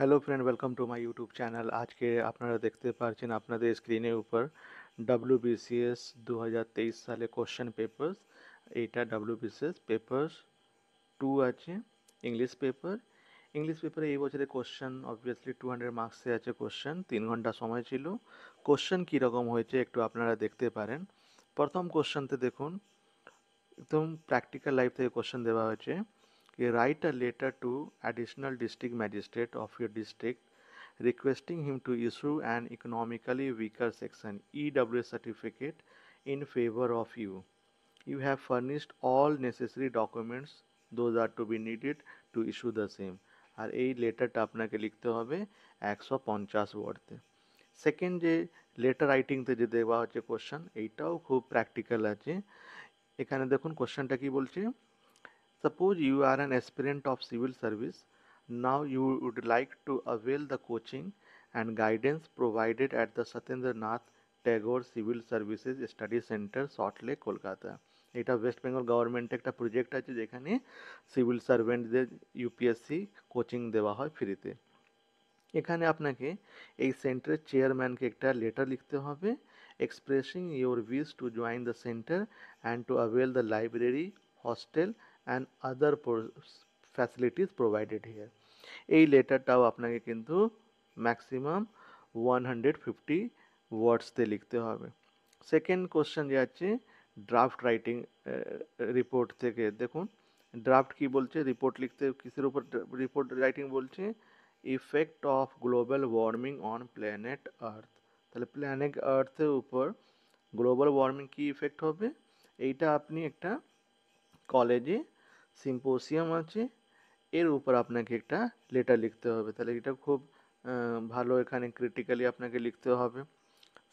Hello friend welcome to my YouTube channel আজকে আপনারা দেখতে পাচ্ছেন আপনাদের স্ক্রিনের উপর ডাব্লিউ বিসিএস দু সালে কোশ্চেন পেপার্স এইটা ডাব্লিউ বিসিএস পেপার্স টু আছে ইংলিশ পেপার ইংলিশ পেপারে এই বছরে কোশ্চেন অবভিয়াসলি টু হান্ড্রেড মার্কসে আছে কোশ্চেন তিন ঘন্টা সময় ছিল কোশ্চেন কীরকম হয়েছে একটু আপনারা দেখতে পারেন প্রথম কোশ্চেনতে দেখুন একদম প্র্যাকটিক্যাল লাইফ থেকে কোশ্চেন দেওয়া হয়েছে you write a letter to additional district magistrate of your district requesting him to issue an economically weaker section EW certificate in favor of you. You have furnished all necessary documents those are to be needed to issue the same. আর এই লেটারটা আপনাকে লিখতে হবে একশো পঞ্চাশ ওয়ার্ডতে second যে letter রাইটিংতে যে দেওয়া হচ্ছে কোশ্চেন এইটাও খুব প্র্যাকটিক্যাল আছে এখানে দেখুন কোশ্চেনটা কি বলছে Suppose you are an aspirant of civil service. Now you would like to avail the coaching and guidance provided at the Satendranath Tagore Civil Services Study Center, Salt Lake, Kolkata. এটা West Bengal government একটা project আছে যেখানে civil সার্ভেন্টদের UPSC coaching দেওয়া হয় ফ্রিতে এখানে আপনাকে এই সেন্টারের চেয়ারম্যানকে একটা লেটার লিখতে হবে expressing your wish to join the centre and to avail the library hostel and other facilities provided here এই লেটারটাও আপনাকে কিন্তু ম্যাক্সিমাম ওয়ান হান্ড্রেড ফিফটি ওয়ার্ডসতে লিখতে হবে সেকেন্ড কোশ্চেন যে আছে ড্রাফট রাইটিং রিপোর্ট থেকে দেখুন ড্রাফট কী বলছে রিপোর্ট লিখতে কিসের উপর রিপোর্ট রাইটিং বলছে effect of global warming on planet Earth তাহলে প্ল্যানেট আর্থের উপর গ্লোবাল ওয়ার্মিং কী ইফেক্ট হবে এইটা আপনি একটা কলেজে সিম্পোসিয়াম আছে এর উপর আপনাকে একটা লেটার লিখতে হবে তাহলে এটা খুব ভালো এখানে ক্রিটিক্যালি আপনাকে লিখতে হবে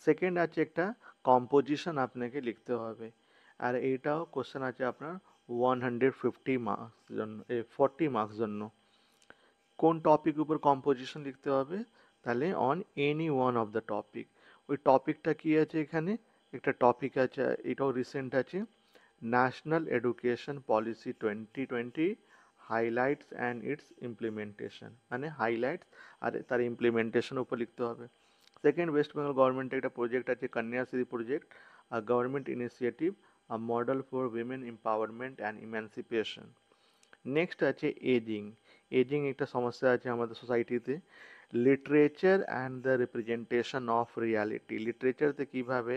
সেকেন্ড আছে একটা কম্পোজিশন আপনাকে লিখতে হবে আর এইটাও কোশ্চেন আছে আপনার ওয়ান হান্ড্রেড ফিফটি মার্কস জন্য এ ফর্টি মার্কস জন্য কোন টপিক উপর কম্পোজিশন লিখতে হবে তাহলে on any one of the topic ওই টপিকটা কী আছে এখানে একটা টপিক আছে এটাও রিসেন্ট আছে National Education Policy 2020 highlights and its implementation মানে হাইলাইটস আর তার ইমপ্লিমেন্টেশন উপর লিখতে হবে সেকেন্ড ওয়েস্ট বেঙ্গল গভর্নমেন্টের একটা প্রজেক্ট আছে Kanyashree project government initiative a model for women empowerment and emancipation next আছে এজিং এজিং একটা সমস্যা আছে আমাদের সোসাইটিতে literature and the representation of reality লিটারেচারতে কীভাবে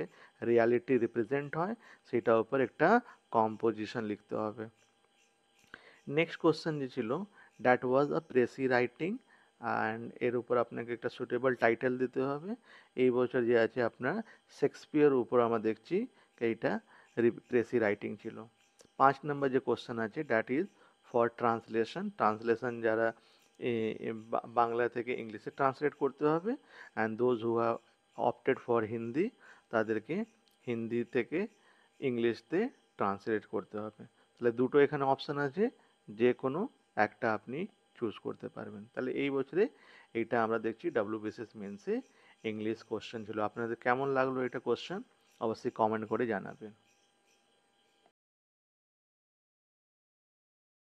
রিয়ালিটি রিপ্রেজেন্ট হয় সেটার উপর একটা কম্পোজিশন লিখতে হবে নেক্সট কোশ্চেন যে ছিল that was a precis writing and এর উপর আপনাকে একটা সুটেবল টাইটেল দিতে হবে এই বছর যে আছে আপনার শেক্সপিয়ার উপর আমরা দেখছি এইটা প্রেসি রাইটিং ছিল পাঁচ নম্বর যে কোশ্চেন আছে that is for translation translation যারা বাংলা থেকে ইংলিশে ট্রান্সলেট করতে হবে and those who have opted for Hindi তাদেরকে হিন্দি থেকে ইংলিশতে ট্রান্সলেট করতে হবে তাহলে দুটো এখানে অপশান আছে যে কোনো একটা আপনি চুজ করতে পারবেন তাহলে এই বছরে এইটা আমরা দেখছি বিসিএস মেন্সে ইংলিশ কোশ্চেন ছিল আপনাদের কেমন লাগলো এটা কোশ্চেন অবশ্যই কমেন্ট করে জানাবেন